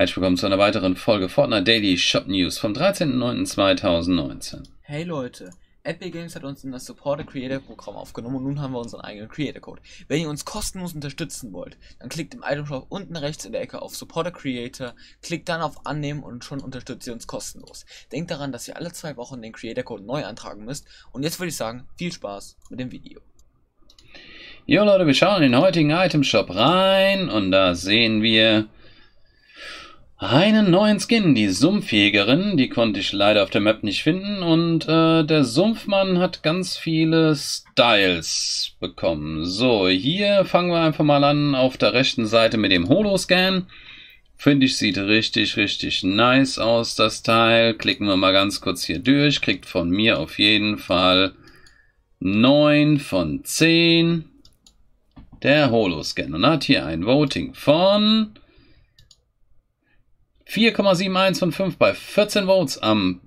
Herzlich willkommen zu einer weiteren Folge Fortnite Daily Shop News vom 13.09.2019. Hey Leute, Epic Games hat uns in das Supporter Creator Programm aufgenommen und nun haben wir unseren eigenen Creator Code. Wenn ihr uns kostenlos unterstützen wollt, dann klickt im Item Shop unten rechts in der Ecke auf Supporter Creator, klickt dann auf Annehmen und schon unterstützt ihr uns kostenlos. Denkt daran, dass ihr alle zwei Wochen den Creator Code neu antragen müsst und jetzt würde ich sagen, viel Spaß mit dem Video. Jo Leute, wir schauen in den heutigen Item Shop rein und da sehen wir einen neuen Skin, die Sumpfjägerin. Die konnte ich leider auf der Map nicht finden. Und äh, der Sumpfmann hat ganz viele Styles bekommen. So, hier fangen wir einfach mal an auf der rechten Seite mit dem Holoscan. Finde ich, sieht richtig, richtig nice aus, das Teil. Klicken wir mal ganz kurz hier durch. Kriegt von mir auf jeden Fall 9 von 10. Der Holoscan. Und hat hier ein Voting von 4,71 von 5 bei 14 Votes am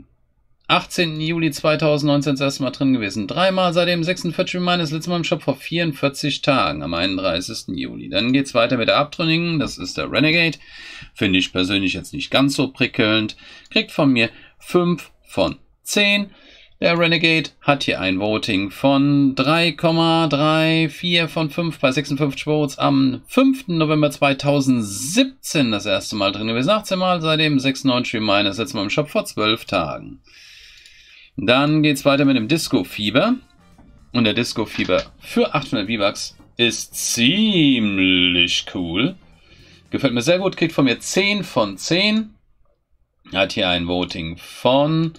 18. Juli 2019 das erste Mal drin gewesen. Dreimal seitdem 46 Mal, das letzte Mal im Shop vor 44 Tagen am 31. Juli. Dann geht's weiter mit der Abtrünnigen, das ist der Renegade. Finde ich persönlich jetzt nicht ganz so prickelnd. Kriegt von mir 5 von 10. Der Renegade hat hier ein Voting von 3,34 von 5 bei 56 Votes am 5. November 2017 das erste Mal drin gewesen. 18 Mal seit dem 96 meine das Mal im Shop vor 12 Tagen. Dann geht es weiter mit dem Disco Fieber. Und der Disco Fieber für 800 V-Bucks ist ziemlich cool. Gefällt mir sehr gut, kriegt von mir 10 von 10. Hat hier ein Voting von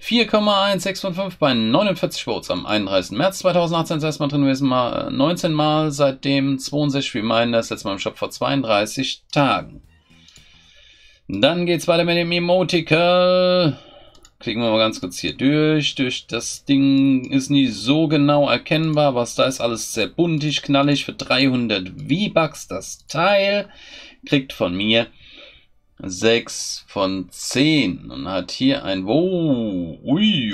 4,16 von 5 bei 49 Votes am 31. März 2018 das erste Mal drin gewesen, 19 Mal, seitdem 62 Reminder, das letzte Mal im Shop vor 32 Tagen. Dann geht's weiter mit dem Emotical. Klicken wir mal ganz kurz hier durch. Durch das Ding ist nie so genau erkennbar. Was da ist, alles sehr buntig, knallig. Für 300 V-Bucks das Teil. Kriegt von mir 6 von 10 und hat hier ein oh, ui,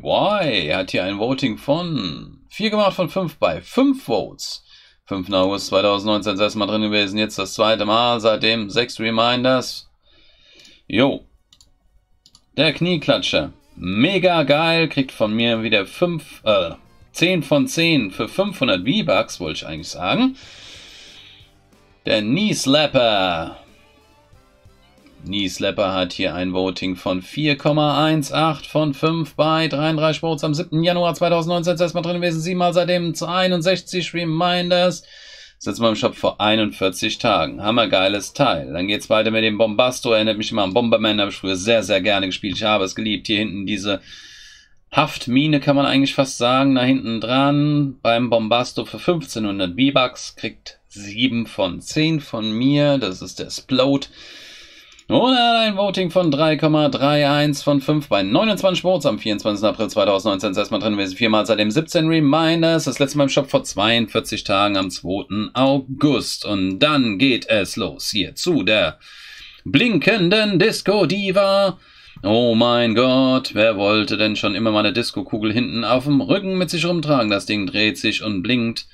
why? Er hat hier ein Voting von 4 gemacht von 5 bei 5 Votes. 5. August 2019 das erste Mal drin gewesen, jetzt das zweite Mal, seitdem 6 Reminders. Jo. Der Knieklatscher. Mega geil, kriegt von mir wieder 5, äh, 10 von 10 für 500 V-Bucks, wollte ich eigentlich sagen. Der Knee Slapper Nieslepper hat hier ein Voting von 4,18 von 5 bei 33 Votes am 7. Januar 2019. Das erste Mal drin gewesen, siebenmal seitdem zu 61 Reminders. Sitzen wir im Shop vor 41 Tagen. Hammergeiles Teil. Dann geht's weiter mit dem Bombasto. Erinnert mich immer an Bomberman. Habe ich früher sehr, sehr gerne gespielt. Ich habe es geliebt. Hier hinten diese Haftmine kann man eigentlich fast sagen. Da hinten dran beim Bombasto für 1500 V-Bucks kriegt 7 von 10 von mir. Das ist der Splode. Und ein Voting von 3,31 von 5 bei 29 Sports am 24. April 2019. Das erstmal drin gewesen. Viermal seit dem 17 Reminders. Das letzte Mal im Shop vor 42 Tagen am 2. August. Und dann geht es los hier zu der blinkenden Disco-Diva. Oh mein Gott, wer wollte denn schon immer mal eine Disco-Kugel hinten auf dem Rücken mit sich rumtragen? Das Ding dreht sich und blinkt.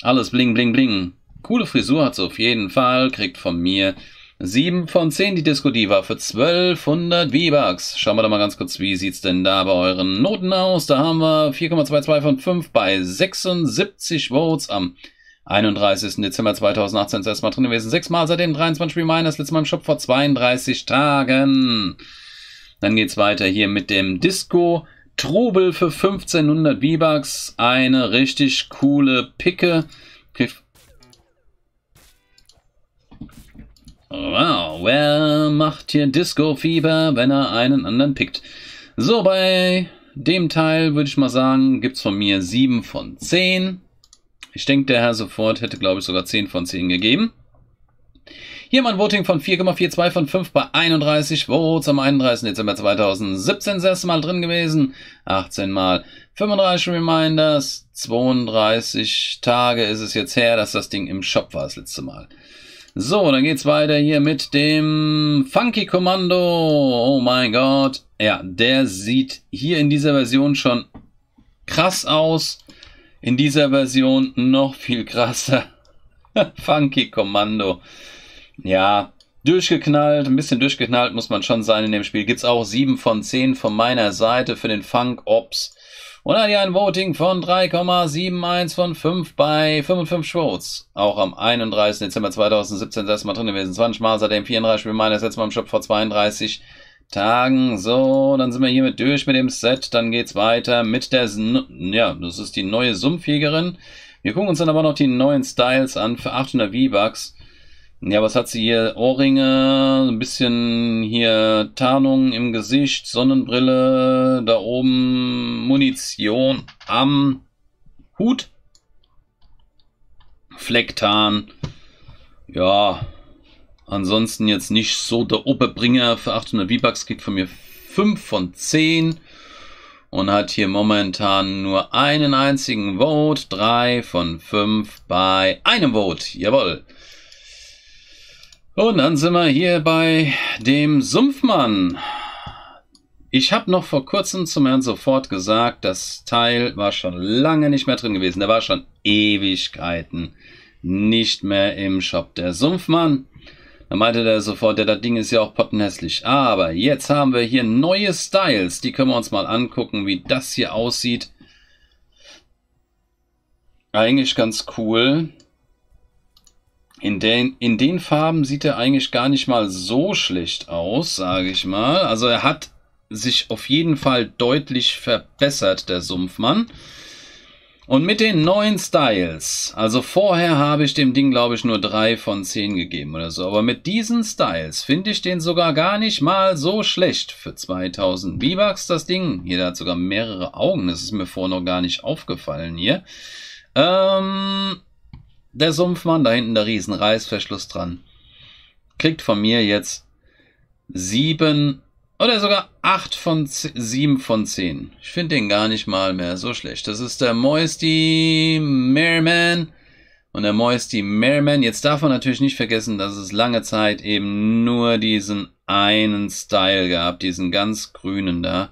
Alles bling, bling, bling. Coole Frisur hat sie auf jeden Fall, kriegt von mir 7 von 10 die Disco Diva für 1200 V-Bucks. Schauen wir doch mal ganz kurz, wie sieht's denn da bei euren Noten aus? Da haben wir 4,22 von 5 bei 76 Votes am 31. Dezember 2018 das erste Mal drin gewesen. Sechsmal seitdem 23 Reminders, letztes Mal im Shop vor 32 Tagen. Dann geht's weiter hier mit dem Disco Trubel für 1500 V-Bucks. Eine richtig coole Picke. Kriegt Wow, wer macht hier Disco-Fieber, wenn er einen anderen pickt. So, bei dem Teil würde ich mal sagen, gibt es von mir 7 von 10. Ich denke, der Herr sofort hätte, glaube ich, sogar 10 von 10 gegeben. Hier mein Voting von 4,42 von 5 bei 31 Votes am 31. Dezember 2017 das erste Mal drin gewesen. 18 mal 35 Reminders. 32 Tage ist es jetzt her, dass das Ding im Shop war das letzte Mal. So, dann geht's weiter hier mit dem Funky Kommando. Oh mein Gott. Ja, der sieht hier in dieser Version schon krass aus. In dieser Version noch viel krasser. Funky Kommando. Ja, durchgeknallt, ein bisschen durchgeknallt muss man schon sein in dem Spiel. Gibt's auch 7 von 10 von meiner Seite für den Funk Ops. Und dann ja ein Voting von 3,71 von 5 bei 55 Votes. Auch am 31. Dezember 2017 das Mal drin gewesen. 20 Mal seitdem 34 Mal das letzte Mal im Shop vor 32 Tagen. So, dann sind wir hiermit durch mit dem Set. Dann geht's weiter mit der, ja, das ist die neue Sumpfjägerin. Wir gucken uns dann aber noch die neuen Styles an für 800 V-Bucks. Ja, was hat sie hier? Ohrringe, ein bisschen hier Tarnung im Gesicht, Sonnenbrille, da oben Munition am Hut. Flecktarn. Ja, ansonsten jetzt nicht so der Oberbringer. Für 800 V-Bucks kriegt von mir 5 von 10 und hat hier momentan nur einen einzigen Vote. 3 von 5 bei einem Vote. Jawohl. Und dann sind wir hier bei dem Sumpfmann. Ich habe noch vor kurzem zum Herrn sofort gesagt, das Teil war schon lange nicht mehr drin gewesen. Der war schon Ewigkeiten nicht mehr im Shop. Der Sumpfmann. Da meinte der sofort, der das Ding ist ja auch pottenhässlich. Aber jetzt haben wir hier neue Styles. Die können wir uns mal angucken, wie das hier aussieht. Eigentlich ganz cool. In den, in den Farben sieht er eigentlich gar nicht mal so schlecht aus, sage ich mal. Also er hat sich auf jeden Fall deutlich verbessert, der Sumpfmann. Und mit den neuen Styles, also vorher habe ich dem Ding, glaube ich, nur 3 von 10 gegeben oder so, aber mit diesen Styles finde ich den sogar gar nicht mal so schlecht für 2000 V-Bucks, das Ding. Hier, da hat sogar mehrere Augen, das ist mir vorher noch gar nicht aufgefallen hier. Ähm, der Sumpfmann, da hinten der Riesenreißverschluss dran, kriegt von mir jetzt sieben oder sogar acht von sieben von zehn. Ich finde den gar nicht mal mehr so schlecht. Das ist der Moisty Merriman. Und der Moisty Merriman, jetzt darf man natürlich nicht vergessen, dass es lange Zeit eben nur diesen einen Style gab, diesen ganz grünen da.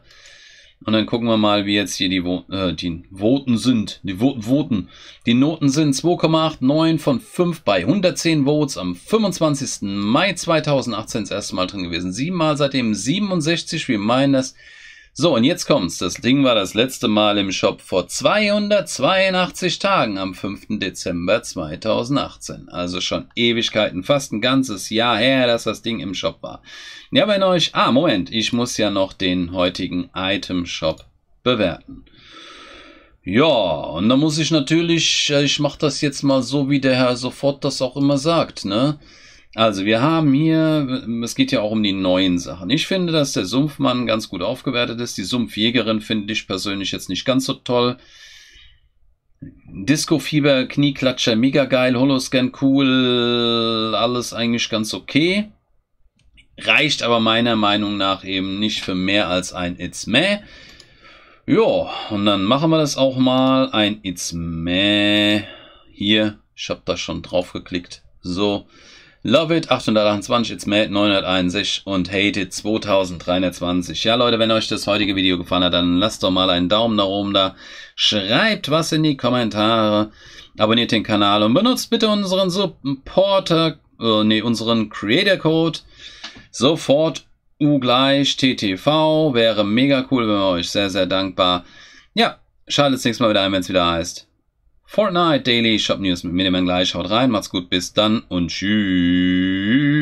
Und dann gucken wir mal, wie jetzt hier die, Wo äh, die Voten sind. Die Voten, Voten. Die Noten sind 2,89 von 5 bei 110 Votes am 25. Mai 2018 das erste Mal drin gewesen. Siebenmal seitdem 67. wir meinen das so, und jetzt kommt's. Das Ding war das letzte Mal im Shop vor 282 Tagen am 5. Dezember 2018. Also schon Ewigkeiten, fast ein ganzes Jahr her, dass das Ding im Shop war. Ja, wenn euch... Ah, Moment, ich muss ja noch den heutigen Item-Shop bewerten. Ja, und da muss ich natürlich, äh, ich mache das jetzt mal so, wie der Herr sofort das auch immer sagt, ne? Also wir haben hier, es geht ja auch um die neuen Sachen. Ich finde, dass der Sumpfmann ganz gut aufgewertet ist. Die Sumpfjägerin finde ich persönlich jetzt nicht ganz so toll. Disco-Fieber, Knieklatscher, mega geil, Holoscan cool, alles eigentlich ganz okay. Reicht aber meiner Meinung nach eben nicht für mehr als ein It's Meh. Ja, und dann machen wir das auch mal. Ein It's Meh. Hier, ich habe da schon drauf geklickt. So. Love It 828, It's Mad 961 und Hate It 2320. Ja Leute, wenn euch das heutige Video gefallen hat, dann lasst doch mal einen Daumen nach oben da. Schreibt was in die Kommentare. Abonniert den Kanal und benutzt bitte unseren Supporter, äh, nee, unseren Creator Code. Sofort U gleich TTV. Wäre mega cool, wenn wir euch sehr, sehr dankbar. Ja, schaltet das nächste Mal wieder ein, wenn es wieder heißt. Fortnite Daily Shop News mit Miniman gleich. Haut rein, macht's gut, bis dann und tschüss.